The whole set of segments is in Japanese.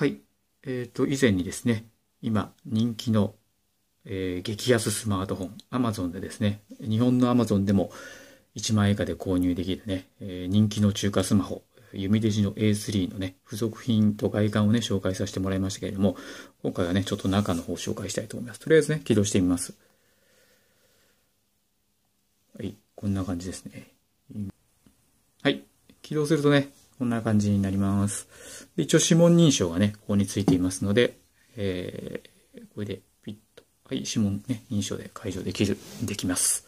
はい。えっ、ー、と、以前にですね、今人気の、えー、激安スマートフォン、Amazon でですね、日本の Amazon でも1万円以下で購入できるね、えー、人気の中華スマホ、弓デジの A3 のね、付属品と外観をね、紹介させてもらいましたけれども、今回はね、ちょっと中の方を紹介したいと思います。とりあえずね、起動してみます。はい、こんな感じですね。はい、起動するとね、こんな感じになります。一応指紋認証がね、ここについていますので、えー、これでピッと、はい、指紋、ね、認証で解除できる、できます。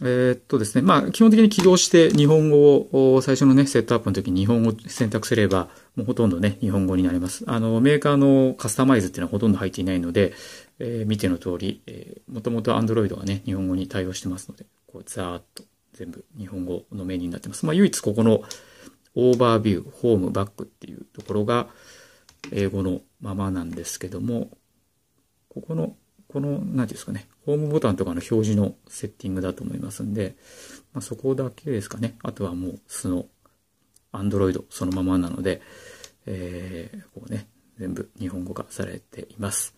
えー、っとですね、まあ、基本的に起動して日本語を、最初のね、セットアップの時に日本語選択すれば、もうほとんどね、日本語になります。あの、メーカーのカスタマイズっていうのはほとんど入っていないので、えー、見ての通り、えー、もともと Android がね、日本語に対応してますので、こう、ざーっと全部日本語のメニューになってます。まあ、唯一ここの、オーバービュー、ホーム、バックっていうところが英語のままなんですけども、ここの、この、何て言うんですかね、ホームボタンとかの表示のセッティングだと思いますんで、まあ、そこだけですかね。あとはもう素の Android そのままなので、えー、こうね、全部日本語化されています。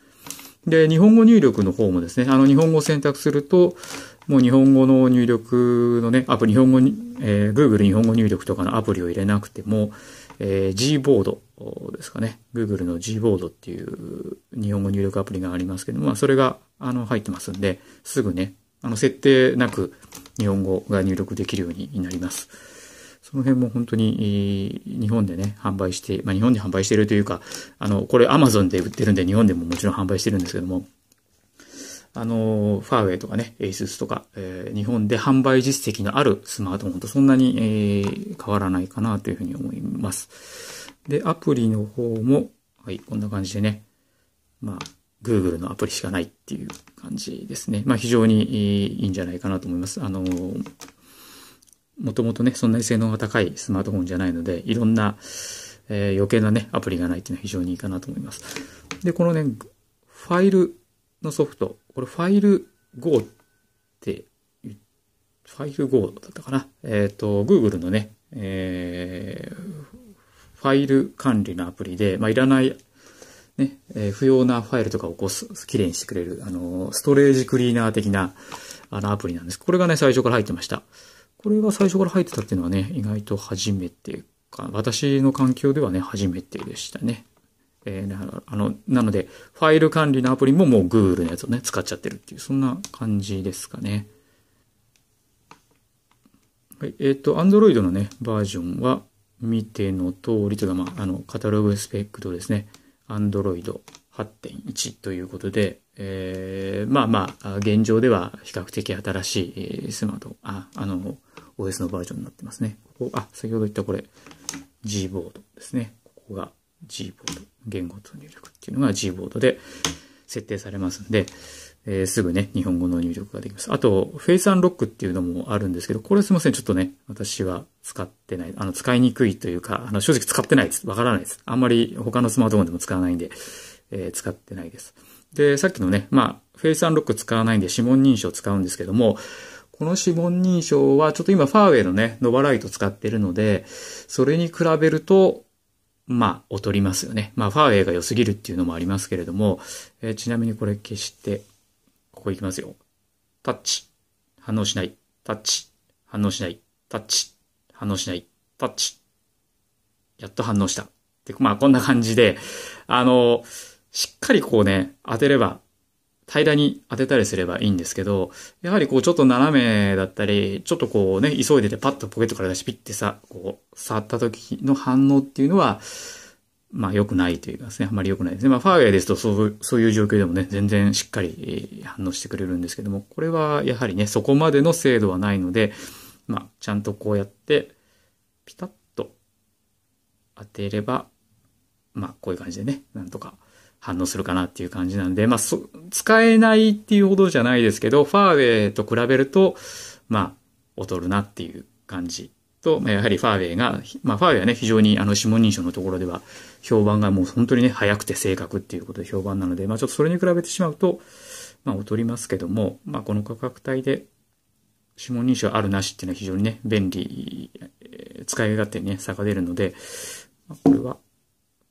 で、日本語入力の方もですね、あの、日本語を選択すると、もう日本語の入力のね、アプリ、日本語に、えー、Google 日本語入力とかのアプリを入れなくても、えー、Gboard ですかね。Google の Gboard っていう日本語入力アプリがありますけども、まあ、それが、あの、入ってますんで、すぐね、あの、設定なく日本語が入力できるようになります。その辺も本当に、日本でね、販売して、まあ、日本で販売してるというか、あの、これ Amazon で売ってるんで、日本でももちろん販売してるんですけども、あの、ファーウェイとかね、ASUS とか、えー、日本で販売実績のあるスマートフォンとそんなに、えー、変わらないかなというふうに思います。で、アプリの方も、はい、こんな感じでね、まあ、Google のアプリしかないっていう感じですね。まあ、非常にいいんじゃないかなと思います。あの、もともとね、そんなに性能が高いスマートフォンじゃないので、いろんな、えー、余計なね、アプリがないっていうのは非常にいいかなと思います。で、このね、ファイルのソフト、これファイル Go って、ファイル Go だったかな。えっ、ー、と、Google のね、えー、ファイル管理のアプリで、まあ、いらない、ね、えー、不要なファイルとかをこう、きれいにしてくれる、あの、ストレージクリーナー的な、あの、アプリなんです。これがね、最初から入ってました。これが最初から入ってたっていうのはね、意外と初めてか、私の環境ではね、初めてでしたね。えー、あの、なので、ファイル管理のアプリももう Google のやつをね、使っちゃってるっていう、そんな感じですかね。はい、えっ、ー、と、Android のね、バージョンは見ての通りというか、まあ、あの、カタログスペックとですね、Android 8.1ということで、えー、まあまあ、現状では比較的新しいスマート、あ、あの、OS のバージョンになってますね。ここ、あ、先ほど言ったこれ、G ボードですね。ここが G ボード。言語と入力っていうのが G ボードで設定されますんで、えー、すぐね、日本語の入力ができます。あと、フェイ u n ンロックっていうのもあるんですけど、これすいません、ちょっとね、私は使ってない、あの、使いにくいというか、あの、正直使ってないです。わからないです。あんまり他のスマートフォンでも使わないんで、えー、使ってないです。で、さっきのね、まあ、フェイスアンロック使わないんで指紋認証使うんですけども、この指紋認証は、ちょっと今、ファーウェイのね、ノバライト使ってるので、それに比べると、まあ、劣りますよね。まあ、ファーウェイが良すぎるっていうのもありますけれども、えー、ちなみにこれ消して、ここ行きますよ。タッチ。反応しない。タッチ。反応しない。タッチ。反応しない。タッチ。やっと反応した。で、まあ、こんな感じで、あの、しっかりこうね、当てれば平らに当てたりすればいいんですけど、やはりこうちょっと斜めだったり、ちょっとこうね、急いでてパッとポケットから出しピッてさ、こう、触った時の反応っていうのは、まあ良くないというかですね、あんまり良くないですね。まあファーウェイですとそうそういう状況でもね、全然しっかり反応してくれるんですけども、これはやはりね、そこまでの精度はないので、まあちゃんとこうやって、ピタッと当てれば、まあこういう感じでね、なんとか。反応するかなっていう感じなんで、まあ、使えないっていうほどじゃないですけど、ファーウェイと比べると、まあ、劣るなっていう感じと、まあ、やはりファーウェイが、まあ、ファーウェイはね、非常にあの、指紋認証のところでは、評判がもう本当にね、早くて正確っていうことで評判なので、まあ、ちょっとそれに比べてしまうと、まあ、劣りますけども、まあ、この価格帯で、指紋認証あるなしっていうのは非常にね、便利、使い勝手にね、差が出るので、まあ、これは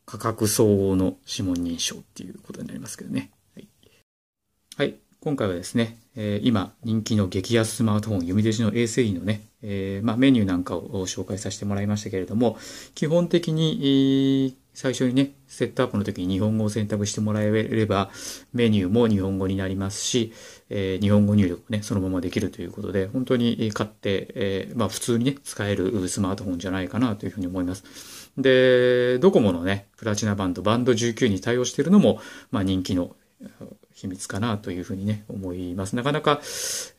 価格総合の指紋認証っていうことになりますけどね。はい。はい、今回はですね、えー、今人気の激安スマートフォン、読み出しの A3 のね、えー、まあ、メニューなんかを紹介させてもらいましたけれども、基本的に、えー最初にね、セットアップの時に日本語を選択してもらえれば、メニューも日本語になりますし、えー、日本語入力ね、そのままできるということで、本当に買って、えー、まあ普通にね、使えるスマートフォンじゃないかなというふうに思います。で、ドコモのね、プラチナバンド、バンド19に対応しているのも、まあ人気の秘密かなというふうにね、思います。なかなか、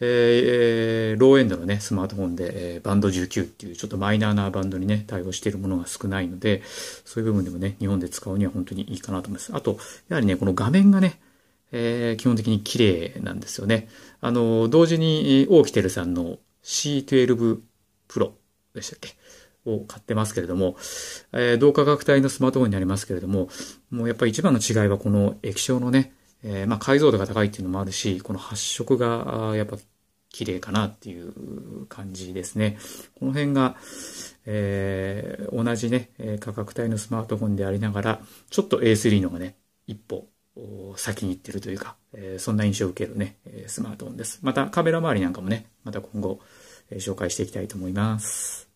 えー、ローエンドのね、スマートフォンで、えー、バンド19っていうちょっとマイナーなバンドにね、対応しているものが少ないので、そういう部分でもね、日本で使うには本当にいいかなと思います。あと、やはりね、この画面がね、えー、基本的に綺麗なんですよね。あの、同時に、ーキテルさんの C12 Pro でしたっけを買ってますけれども、えー、同価格帯のスマートフォンになりますけれども、もうやっぱり一番の違いはこの液晶のね、えー、まあ解像度が高いっていうのもあるし、この発色がやっぱ綺麗かなっていう感じですね。この辺が、えー、同じね、価格帯のスマートフォンでありながら、ちょっと A3 のがね、一歩先に行ってるというか、えー、そんな印象を受けるね、スマートフォンです。またカメラ周りなんかもね、また今後、え紹介していきたいと思います。